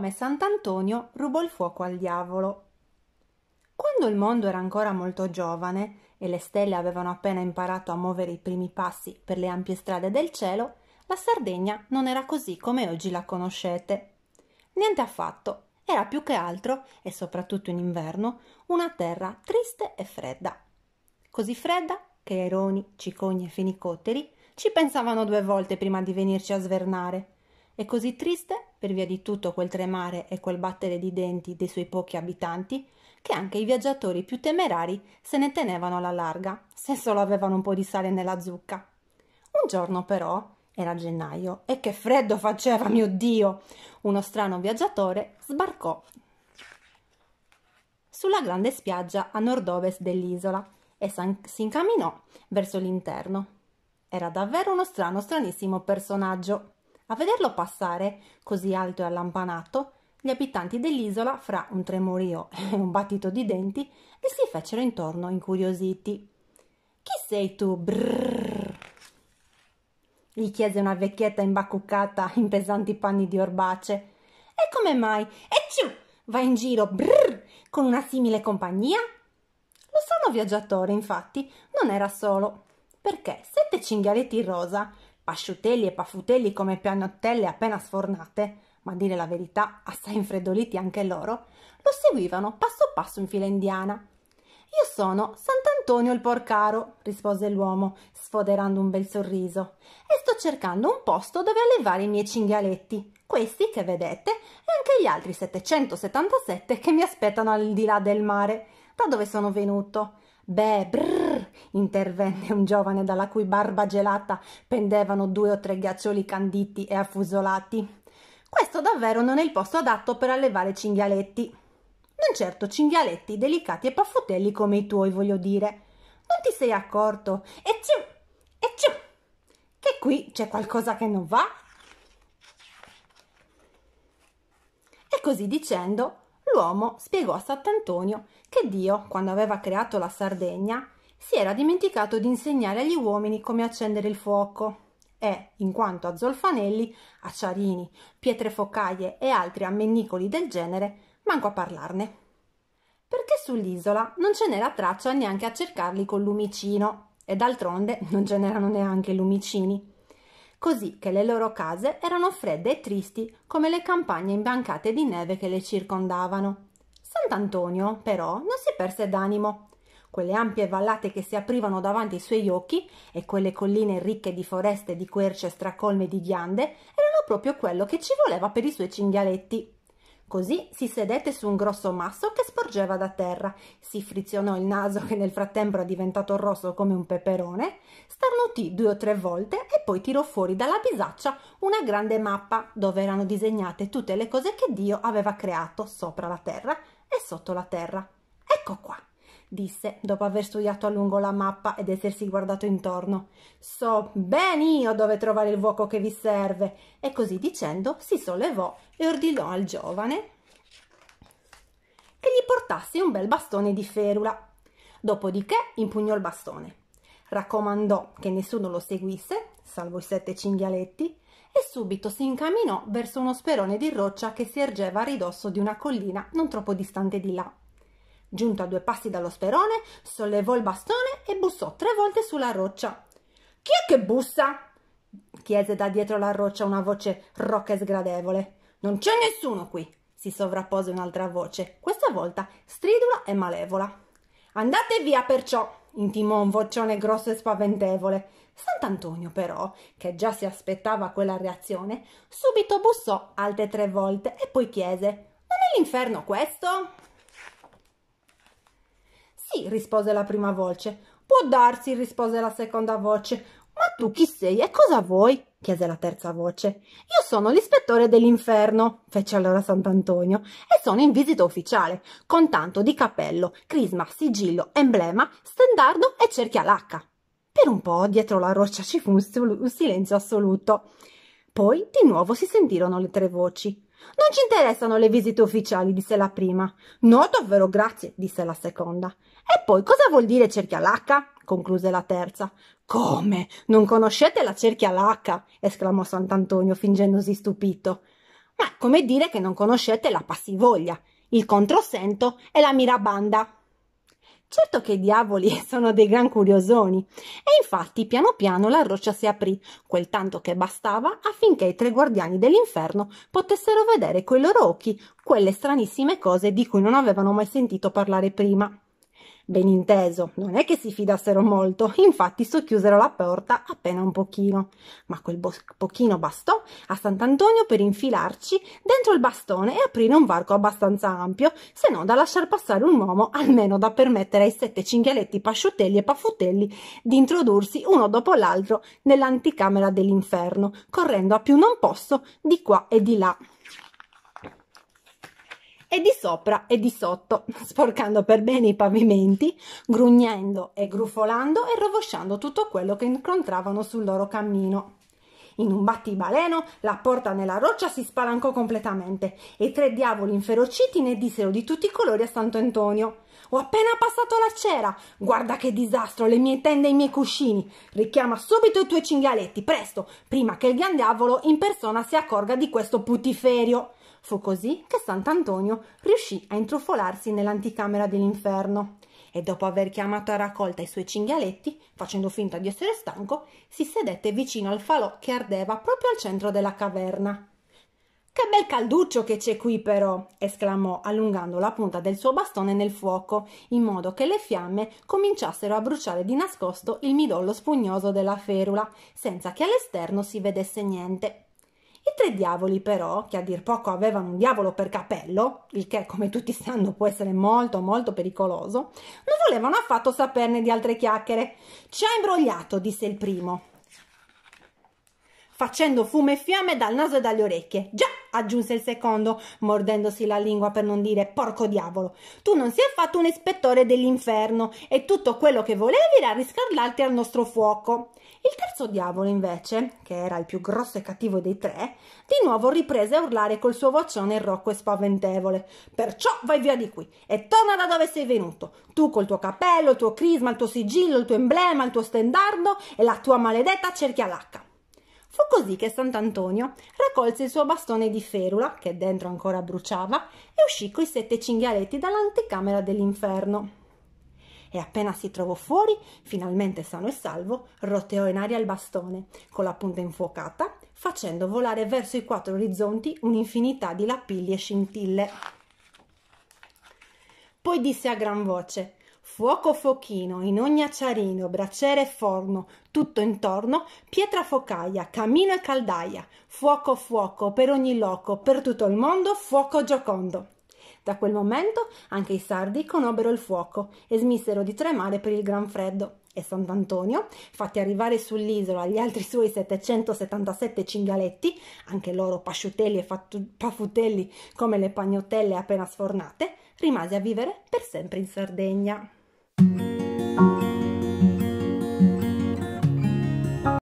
come Sant'Antonio rubò il fuoco al diavolo. Quando il mondo era ancora molto giovane e le stelle avevano appena imparato a muovere i primi passi per le ampie strade del cielo, la Sardegna non era così come oggi la conoscete. Niente affatto, era più che altro, e soprattutto in inverno, una terra triste e fredda. Così fredda che eroni, cicogni e fenicotteri ci pensavano due volte prima di venirci a svernare e così triste, per via di tutto quel tremare e quel battere di denti dei suoi pochi abitanti, che anche i viaggiatori più temerari se ne tenevano alla larga, se solo avevano un po' di sale nella zucca. Un giorno però, era gennaio, e che freddo faceva, mio Dio! Uno strano viaggiatore sbarcò sulla grande spiaggia a nord-ovest dell'isola e si incamminò verso l'interno. Era davvero uno strano, stranissimo personaggio. A vederlo passare, così alto e allampanato, gli abitanti dell'isola, fra un tremorio e un battito di denti, gli si fecero intorno incuriositi. Chi sei tu? Brrr! gli chiese una vecchietta imbacuccata in pesanti panni di orbace. E come mai? E Ecciu! Va in giro, brrr, con una simile compagnia? Lo strano viaggiatore, infatti, non era solo, perché sette cinghialetti rosa, pasciutelli e paffutelli come pianottelle appena sfornate, ma a dire la verità assai infreddoliti anche loro, lo seguivano passo passo in fila indiana. Io sono Sant'Antonio il Porcaro, rispose l'uomo, sfoderando un bel sorriso, e sto cercando un posto dove allevare i miei cinghialetti, questi che vedete e anche gli altri 777 che mi aspettano al di là del mare. Da dove sono venuto? Beh, brrr, intervenne un giovane dalla cui barba gelata pendevano due o tre ghiaccioli canditi e affusolati. Questo davvero non è il posto adatto per allevare cinghialetti. Non certo cinghialetti delicati e paffutelli come i tuoi, voglio dire. Non ti sei accorto? E ciù! E ciù! Che qui c'è qualcosa che non va? E così dicendo, l'uomo spiegò a Sant'Antonio che Dio, quando aveva creato la Sardegna, si era dimenticato di insegnare agli uomini come accendere il fuoco e, in quanto a zolfanelli, acciarini, pietre focaie e altri ammennicoli del genere, manco a parlarne. Perché sull'isola non ce n'era traccia neanche a cercarli col lumicino, e d'altronde non ce n'erano neanche lumicini. Così che le loro case erano fredde e tristi come le campagne imbancate di neve che le circondavano. Sant'Antonio, però, non si perse d'animo quelle ampie vallate che si aprivano davanti ai suoi occhi e quelle colline ricche di foreste, di querce, stracolme di ghiande, erano proprio quello che ci voleva per i suoi cinghialetti. Così si sedette su un grosso masso che sporgeva da terra, si frizionò il naso che nel frattempo era diventato rosso come un peperone, starnutì due o tre volte e poi tirò fuori dalla bisaccia una grande mappa dove erano disegnate tutte le cose che Dio aveva creato sopra la terra e sotto la terra. Ecco qua disse dopo aver studiato a lungo la mappa ed essersi guardato intorno. So ben io dove trovare il vuoto che vi serve. E così dicendo si sollevò e ordinò al giovane che gli portasse un bel bastone di ferula. Dopodiché impugnò il bastone. Raccomandò che nessuno lo seguisse, salvo i sette cinghialetti, e subito si incamminò verso uno sperone di roccia che si ergeva a ridosso di una collina non troppo distante di là. Giunto a due passi dallo sperone, sollevò il bastone e bussò tre volte sulla roccia. Chi è che bussa? chiese da dietro la roccia una voce rocca e sgradevole. Non c'è nessuno qui, si sovrappose un'altra voce, questa volta stridula e malevola. Andate via perciò, intimò un vocione grosso e spaventevole. Sant'Antonio, però, che già si aspettava quella reazione, subito bussò altre tre volte e poi chiese: Non è l'inferno questo? Sì, rispose la prima voce. Può darsi, rispose la seconda voce. Ma tu chi sei e cosa vuoi? chiese la terza voce. Io sono l'ispettore dell'inferno, fece allora Sant'Antonio, e sono in visita ufficiale, con tanto di cappello, crisma, sigillo, emblema, stendardo e cerchia lacca. Per un po' dietro la roccia ci fu un, silenzio assoluto. Poi di nuovo si sentirono le tre voci. Non ci interessano le visite ufficiali, disse la prima. No, davvero grazie, disse la seconda. E poi cosa vuol dire cerchia l'H? concluse la terza. Come? Non conoscete la cerchia l'H? esclamò Sant'Antonio, fingendosi stupito. Ma come dire che non conoscete la passivoglia, il controsento e la mirabanda. Certo che i diavoli sono dei gran curiosoni. E infatti piano piano la roccia si aprì, quel tanto che bastava affinché i tre guardiani dell'inferno potessero vedere coi loro occhi quelle stranissime cose di cui non avevano mai sentito parlare prima. Ben inteso, non è che si fidassero molto, infatti socchiusero la porta appena un pochino, ma quel pochino bastò a Sant'Antonio per infilarci dentro il bastone e aprire un varco abbastanza ampio, se non da lasciar passare un uomo, almeno da permettere ai sette cinghialetti pasciutelli e paffutelli di introdursi uno dopo l'altro nell'anticamera dell'inferno, correndo a più non posso di qua e di là e di sopra e di sotto, sporcando per bene i pavimenti, grugnendo e grufolando e rovosciando tutto quello che incontravano sul loro cammino. In un battibaleno la porta nella roccia si spalancò completamente e i tre diavoli inferociti ne dissero di tutti i colori a Santo Antonio. Ho appena passato la cera! Guarda che disastro, le mie tende e i miei cuscini! Richiama subito i tuoi cinghialetti, presto, prima che il gran diavolo in persona si accorga di questo putiferio! Fu così che Sant'Antonio riuscì a intrufolarsi nell'anticamera dell'inferno e dopo aver chiamato a raccolta i suoi cinghialetti, facendo finta di essere stanco, si sedette vicino al falò che ardeva proprio al centro della caverna. Che bel calduccio che c'è qui però! esclamò, allungando la punta del suo bastone nel fuoco, in modo che le fiamme cominciassero a bruciare di nascosto il midollo spugnoso della ferula, senza che all'esterno si vedesse niente tre diavoli però, che a dir poco avevano un diavolo per capello, il che come tutti sanno può essere molto molto pericoloso, non volevano affatto saperne di altre chiacchiere. Ci ha imbrogliato, disse il primo facendo fumo e fiamme dal naso e dalle orecchie. Già, aggiunse il secondo, mordendosi la lingua per non dire porco diavolo. Tu non sei affatto un ispettore dell'inferno e tutto quello che volevi era riscaldarti al nostro fuoco. Il terzo diavolo, invece, che era il più grosso e cattivo dei tre, di nuovo riprese a urlare col suo vocione rocco e spaventevole. Perciò vai via di qui e torna da dove sei venuto. Tu col tuo cappello, il tuo crisma, il tuo sigillo, il tuo emblema, il tuo stendardo e la tua maledetta cerchia lacca. Fu così che Sant'Antonio raccolse il suo bastone di ferula, che dentro ancora bruciava, e uscì coi sette cinghialetti dall'anticamera dell'inferno. E appena si trovò fuori, finalmente sano e salvo, roteò in aria il bastone, con la punta infuocata, facendo volare verso i quattro orizzonti un'infinità di lapilli e scintille. Poi disse a gran voce Fuoco fochino, in ogni acciarino, braciere e forno, tutto intorno, pietra focaia, camino e caldaia, fuoco fuoco, per ogni loco, per tutto il mondo, fuoco giocondo. Da quel momento anche i sardi conobbero il fuoco e smissero di tremare per il gran freddo. E Sant'Antonio, fatti arrivare sull'isola gli altri suoi 777 cingaletti, anche loro pasciutelli e fattu- pafutelli come le pagnotelle appena sfornate, rimase a vivere per sempre in Sardegna.